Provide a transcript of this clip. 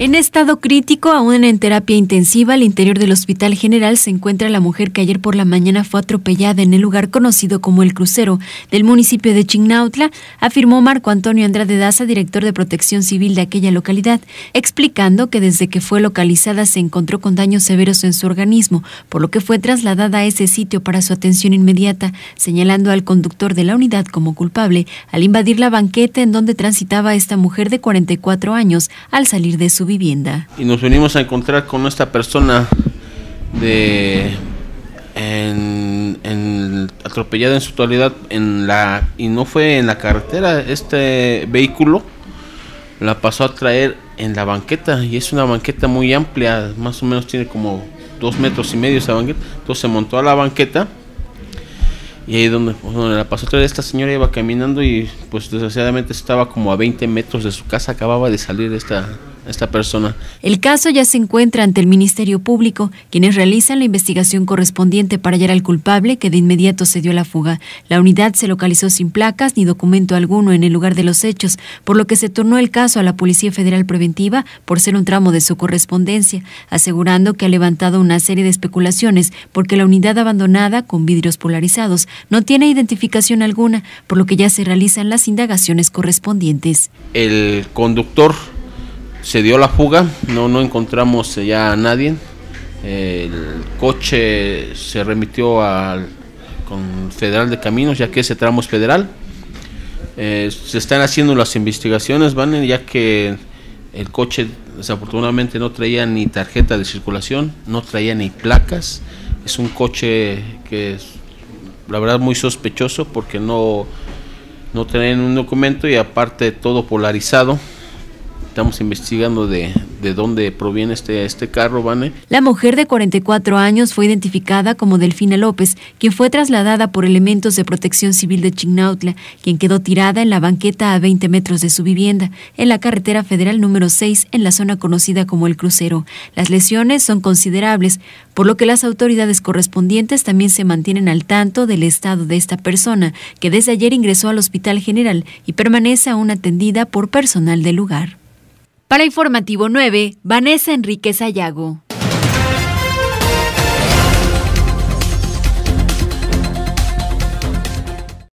En estado crítico, aún en terapia intensiva, al interior del Hospital General se encuentra la mujer que ayer por la mañana fue atropellada en el lugar conocido como El Crucero del municipio de Chignautla, afirmó Marco Antonio Andrade Daza, director de Protección Civil de aquella localidad, explicando que desde que fue localizada se encontró con daños severos en su organismo, por lo que fue trasladada a ese sitio para su atención inmediata, señalando al conductor de la unidad como culpable al invadir la banqueta en donde transitaba esta mujer de 44 años al salir de su vivienda. Y nos venimos a encontrar con esta persona de en, atropellada en su totalidad en la y no fue en la carretera este vehículo la pasó a traer en la banqueta y es una banqueta muy amplia más o menos tiene como dos metros y medio esa banqueta entonces se montó a la banqueta y ahí donde, pues, donde la pasó a traer esta señora iba caminando y pues desgraciadamente estaba como a 20 metros de su casa acababa de salir esta esta persona. El caso ya se encuentra ante el Ministerio Público, quienes realizan la investigación correspondiente para hallar al culpable que de inmediato se dio la fuga. La unidad se localizó sin placas ni documento alguno en el lugar de los hechos, por lo que se tornó el caso a la Policía Federal Preventiva por ser un tramo de su correspondencia, asegurando que ha levantado una serie de especulaciones porque la unidad abandonada con vidrios polarizados no tiene identificación alguna, por lo que ya se realizan las indagaciones correspondientes. El conductor se dio la fuga, no, no encontramos eh, ya a nadie. El coche se remitió al Federal de Caminos, ya que ese tramo es federal. Eh, se están haciendo las investigaciones, ya que el coche desafortunadamente no traía ni tarjeta de circulación, no traía ni placas. Es un coche que es, la verdad muy sospechoso porque no, no traen un documento y aparte todo polarizado estamos investigando de, de dónde proviene este, este carro, Vane. La mujer de 44 años fue identificada como Delfina López, quien fue trasladada por elementos de protección civil de Chignautla, quien quedó tirada en la banqueta a 20 metros de su vivienda, en la carretera federal número 6, en la zona conocida como El Crucero. Las lesiones son considerables, por lo que las autoridades correspondientes también se mantienen al tanto del estado de esta persona, que desde ayer ingresó al Hospital General y permanece aún atendida por personal del lugar. Para Informativo 9, Vanessa Enríquez Ayago.